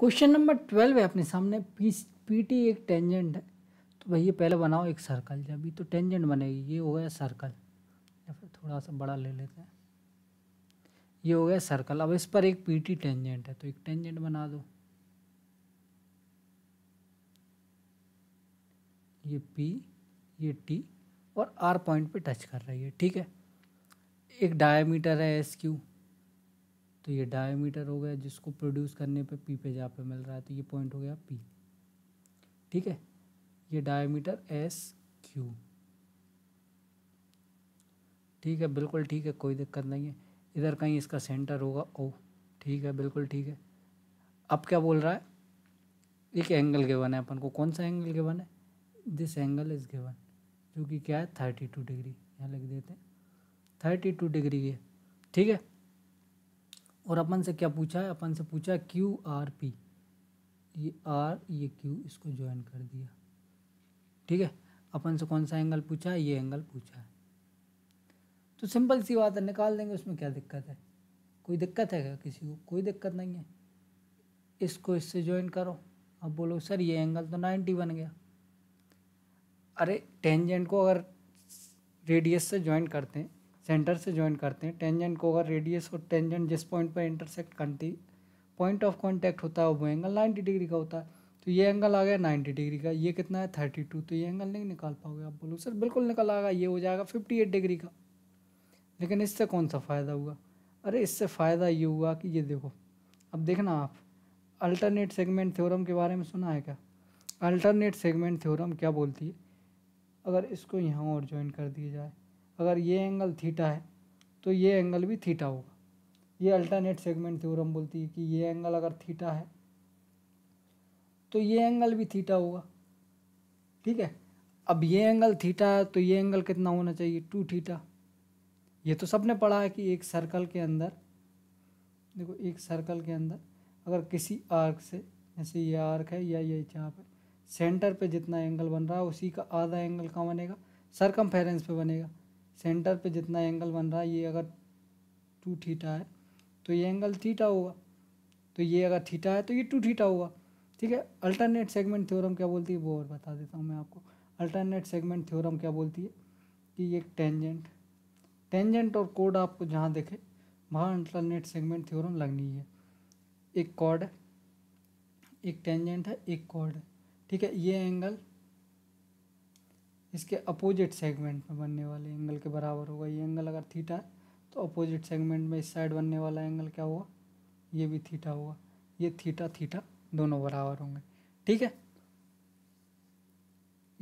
question number twelve है अपने सामने पी पीटी एक टेंजेंट है तो भैया पहले बनाओ एक सर्कल जब भी तो टेंजेंट बनेगी ये हो गया सर्कल या फिर थोड़ा सा बड़ा ले लेते हैं ये हो गया सर्कल अब इस पर एक पीटी टेंजेंट है तो एक टेंजेंट बना दो ये पी ये टी और आर पॉइंट पे टच कर रही है ठीक है एक डायमीटर है एस क्यू तो ये डायमीटर हो गया जिसको प्रोड्यूस करने पे पी पे जहाँ पे मिल रहा है तो ये पॉइंट हो गया पी ठीक है ये डायमीटर एस क्यू ठीक है बिल्कुल ठीक है कोई दिक्कत नहीं है इधर कहीं इसका सेंटर होगा ओ ठीक है बिल्कुल ठीक है अब क्या बोल रहा है एक एंगल गिवन है अपन को कौन सा एंगल गिवन है दिस एंगल इज़ गिवन जो कि क्या है थर्टी टू डिग्री यहाँ लिख देते हैं थर्टी टू डिग्री है ठीक है और अपन से क्या पूछा है अपन से पूछा है क्यू आर पी ये आर ये क्यू इसको ज्वाइन कर दिया ठीक है अपन से कौन सा एंगल पूछा है ये एंगल पूछा है तो सिंपल सी बात है निकाल देंगे उसमें क्या दिक्कत है कोई दिक्कत है क्या किसी को कोई दिक्कत नहीं है इसको इससे ज्वाइन करो अब बोलो सर ये एंगल तो नाइन्टी बन गया अरे टेंजेंट को अगर रेडियस से ज्वाइन करते हैं सेंटर से ज्वाइन करते हैं टेंजेंट को अगर रेडियस और टेंजेंट जिस पॉइंट पर इंटरसेक्ट करती पॉइंट ऑफ कॉन्टैक्ट होता है वो एंगल नाइन्टी डिग्री का होता है तो ये एंगल आ गया नाइन्टी डिग्री का ये कितना है थर्टी टू तो ये एंगल नहीं निकाल पाओगे आप बोलो सर बिल्कुल निकल आएगा ये हो जाएगा फिफ्टी एट डिग्री का लेकिन इससे कौन सा फ़ायदा हुआ अरे इससे फ़ायदा ये हुआ कि ये देखो अब देखना आप अल्टरनेट सेगमेंट थ्योरम के बारे में सुना है क्या अल्टरनेट सेगमेंट थ्योरम क्या बोलती है अगर इसको यहाँ और ज्वाइन कर दिया जाए अगर ये एंगल थीटा है तो ये एंगल भी थीटा होगा ये अल्टरनेट सेगमेंट थ्योरम बोलती है कि ये एंगल अगर थीटा है तो ये एंगल भी थीटा होगा ठीक है अब ये एंगल थीटा है तो ये एंगल कितना होना चाहिए टू थीटा ये तो सबने पढ़ा है कि एक सर्कल के अंदर देखो एक सर्कल के अंदर अगर किसी आर्क से जैसे ये आर्क है या ये जहाँ पर सेंटर पे जितना एंगल बन रहा है उसी का आधा एंगल कहाँ बनेगा सरकम पे बनेगा सेंटर पे जितना एंगल बन रहा है ये अगर टू थीटा है तो ये एंगल थीटा होगा तो ये अगर थीटा है तो ये टू थीटा होगा ठीक है अल्टरनेट सेगमेंट थ्योरम क्या बोलती है वो और बता देता हूँ मैं आपको अल्टरनेट सेगमेंट थ्योरम क्या बोलती है कि ये टेंजेंट टेंजेंट और कोड आपको जहाँ देखे वहाँ अल्टरनेट सेगमेंट थ्योरम लगनी है एक कॉड है एक टेंजेंट है एक कॉड है ठीक है ये एंगल इसके अपोजिट सेगमेंट में बनने वाले एंगल के बराबर होगा ये एंगल अगर थीटा है तो अपोजिट सेगमेंट में इस साइड बनने वाला एंगल क्या होगा ये भी थीटा होगा ये थीटा थीटा दोनों बराबर होंगे ठीक है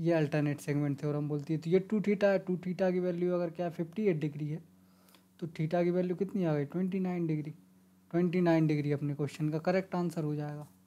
ये अल्टरनेट सेगमेंट थ्योरम बोलती है तो ये टू थीटा है टू थीटा की वैल्यू अगर क्या फिफ्टी एट डिग्री है तो थीटा की वैल्यू कितनी आ गई twenty nine degree twenty nine degree अपने क्वेश्चन का करेक्ट आंसर हो जाएगा